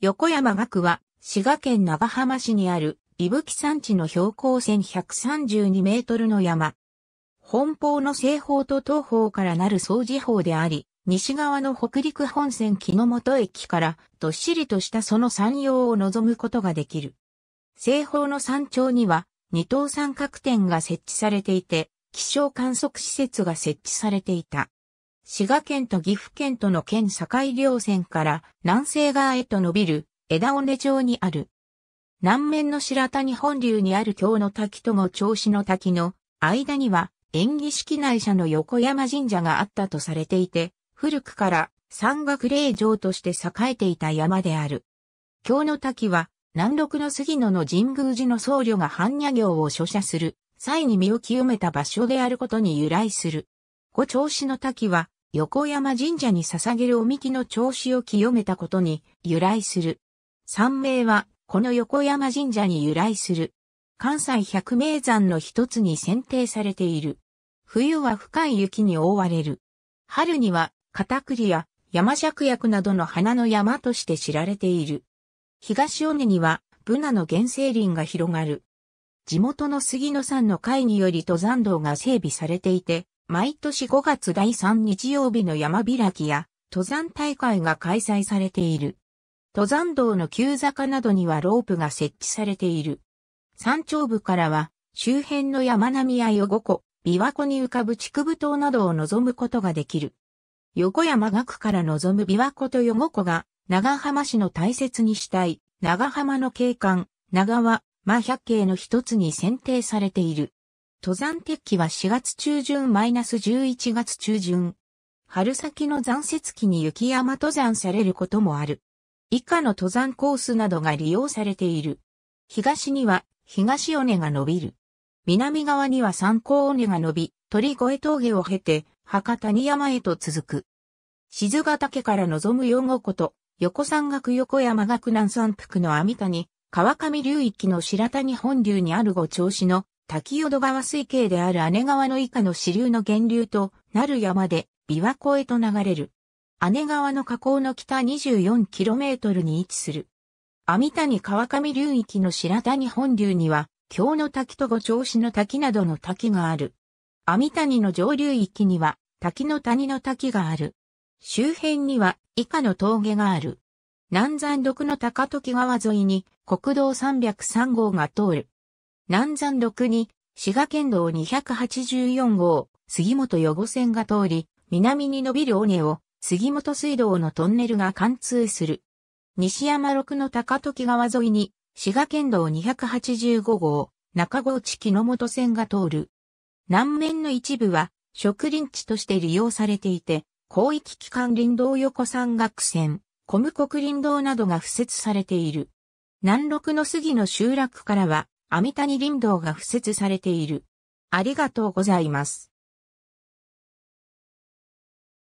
横山学は、滋賀県長浜市にある、伊吹山地の標高1132メートルの山。本方の西方と東方からなる総地方であり、西側の北陸本線木の本駅から、どっしりとしたその山陽を望むことができる。西方の山頂には、二等三角点が設置されていて、気象観測施設が設置されていた。滋賀県と岐阜県との県境両線から南西側へと伸びる枝尾根町にある。南面の白谷本流にある京の滝とも調子の滝の間には縁起式内社の横山神社があったとされていて、古くから山岳霊場として栄えていた山である。京の滝は南六の杉野の神宮寺の僧侶が般若行を所写する際に身を清めた場所であることに由来する。五調子の滝は横山神社に捧げるおみきの調子を清めたことに由来する。三名は、この横山神社に由来する。関西百名山の一つに選定されている。冬は深い雪に覆われる。春には、片栗や山尺薬などの花の山として知られている。東尾根には、ブナの原生林が広がる。地元の杉野山の会により登山道が整備されていて、毎年5月第3日曜日の山開きや登山大会が開催されている。登山道の急坂などにはロープが設置されている。山頂部からは周辺の山並みや横湖、琵琶湖に浮かぶ竹部島などを望むことができる。横山岳から望む琵琶湖と横湖が長浜市の大切にしたい長浜の景観、長は、真百景の一つに選定されている。登山鉄器は4月中旬マイナス -11 月中旬。春先の残雪期に雪山登山されることもある。以下の登山コースなどが利用されている。東には東尾根が伸びる。南側には三高尾根が伸び、鳥越峠を経て博多山へと続く。静ヶ岳から望む四五湖と横山岳横山岳南山腹の網谷、川上流域の白谷本流にある五町市の滝淀川水系である姉川の以下の支流の源流となる山で琵琶湖へと流れる。姉川の河口の北 24km に位置する。網谷川上流域の白谷本流には、京の滝と五調子の滝などの滝がある。網谷の上流域には、滝の谷の滝がある。周辺には以下の峠がある。南山独の高時川沿いに国道303号が通る。南山6に、滋賀県道284号、杉本予後線が通り、南に伸びる尾根を、杉本水道のトンネルが貫通する。西山6の高時川沿いに、滋賀県道285号、中郷地木の本線が通る。南面の一部は、植林地として利用されていて、広域機関林道横山岳線、小無国林道などが付設されている。南麓の杉の集落からは、陀に林道が敷設されている。ありがとうございます。